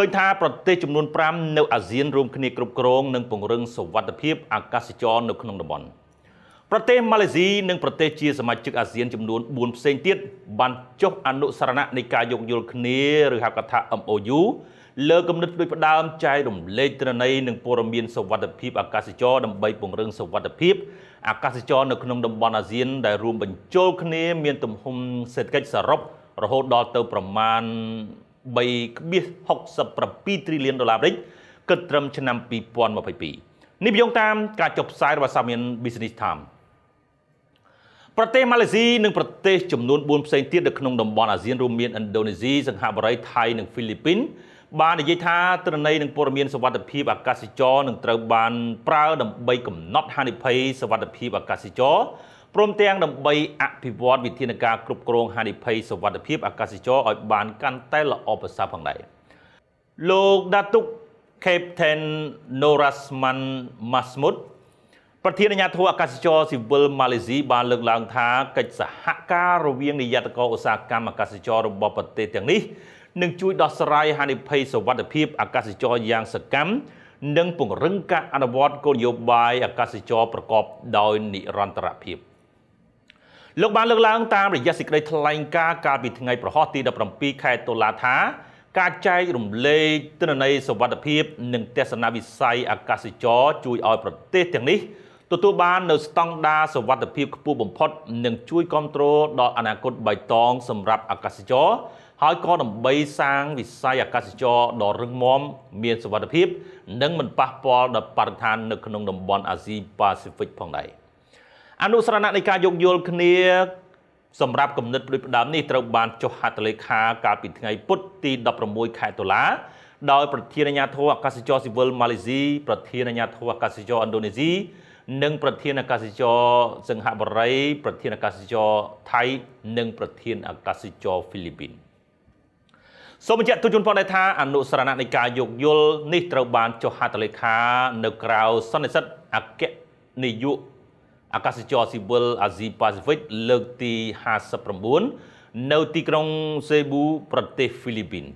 ឃើញថាប្រទេសចំនួន5នៅ អាស៊ានរួមគ្នាគ្រប់គ្រងនិងពង្រឹងសវត្ថភាពអាកាសចរនៅក្នុងតំបន់ប្រទេសម៉ាឡេស៊ីនិងប្រទេសជាសមាជិកអាស៊ានចំនួន4ផ្សេងទៀតបានចុះអនុសារណៈនៃការយោគយល់គ្នាឬហៅកាត់ថា MOU លើគំនិតដូចផ្ដើមចែករំលែកត្រណីនិងព័ត៌មានសវត្ថភាពអាកាសចរដើម្បីពង្រឹងសវត្ថភាពអាកាសចរនៅក្នុងតំបន់អាស៊ាន ដែលរួមបញ្ចូលគ្នា មាន ទំហំសេដ្ឋកិច្ចសរុបរហូតដល់ទៅប្រមាណ3.67ត្រីលានដុល្លារអាមេរិកគិតត្រឹមឆ្នាំ2022នេះយោងតាមការចុះផ្សាយរបស់សារមាន Business Times ប្រទេសម៉ាឡេស៊ីនិងប្រទេសចំនួន4ផ្សេងទៀតនៅក្នុងតំបន់អាស៊ានរួមមានឥណ្ឌូនេស៊ីសិង្ហបុរីថៃនិងហ្វីលីពីន បាននិយាយថាទិន្នន័យនិងព័ត៌មានសវត្ថិភាពអាកាសចរនឹងត្រូវបានប្រើដើម្បីកំណត់ហានិភ័យសវត្ថិភាពអាកាសចរព្រមទាំងដើម្បីអភិវឌ្ឍវិធានការគ្រប់គ្រងហានិភ័យសវត្ថិភាពអាកាសចរឲ្យបានកាន់តែល្អប្រសើរផងដែរលោកដាតុក Captain Norasman Masmud ប្រធានអាជ្ញាធរអាកាសចរស៊ីវិលម៉ាឡេស៊ីបានលើកឡើងថាកិច្ចសហការរវាងនាយកករឧស្សាហកម្មអាកាសចររបស់ប្រទេសទាំងនេះនឹងជួយដោះស្រាយហានិភ័យសវត្ថិភាពអាកាសចរយ៉ាងសកម្មនិងពង្រឹងការអនុវត្តគោលនយោបាយអាកាសចរប្រកបដោយនិរន្តរភាព។លោកបានលើកឡើងតាមរយៈសេចក្តីថ្លែងការណ៍កាលពីថ្ងៃប្រហោះទី17ខែតុលាថាការចែករំលែកទិន្នន័យសវត្ថិភាពនិងទស្សនវិស័យអាកាសចរជួយឲ្យប្រទេសទាំងនេះទទួលបាននូវស្តង់ដារសវត្ថិភាពខ្ពស់បំផុតនិងជួយគ្រប់គ្រងដល់អនាគតបៃតងសម្រាប់អាកាសចរហើយក៏ដើម្បីសាងវិស័យអាកាសចរដ៏រឹងមាំមានសវត្ថិភាពនិងមិនប៉ះពាល់ដល់បរិស្ថាននៅក្នុងតំបន់អាស៊ីប៉ាស៊ីហ្វិកផងដែរ។អនុសារណៈនៃការយោគយល់គ្នាសម្រាប់គណិតផ្ដួចផ្ដើមនេះត្រូវបានចុះហត្ថលេខាកាលពីថ្ងៃពុធទី16ខែតុលាដោយប្រធានាធិបតីអាកាសចរស៊ីវិលម៉ាឡេស៊ីប្រធានាធិបតីអាកាសចរឥណ្ឌូនេស៊ីនិងប្រធានអាកាសចរសិង្ហបុរីប្រធានអាកាសចរថៃនិងប្រធានអាកាសចរហ្វីលីពីនសូមបញ្ជាក់ទូជជនផងដែរថាអនុសារណៈនៃការយោគយល់នេះត្រូវបានចុះហត្ថលេខានៅក្រៅសន្និសិទអគ្គនាយកអាកាសចរស៊ីវិលអាស៊ីប៉ាស៊ីហ្វិកលើកទី59នៅទីក្រុងសេប៊ូប្រទេសហ្វីលីពីន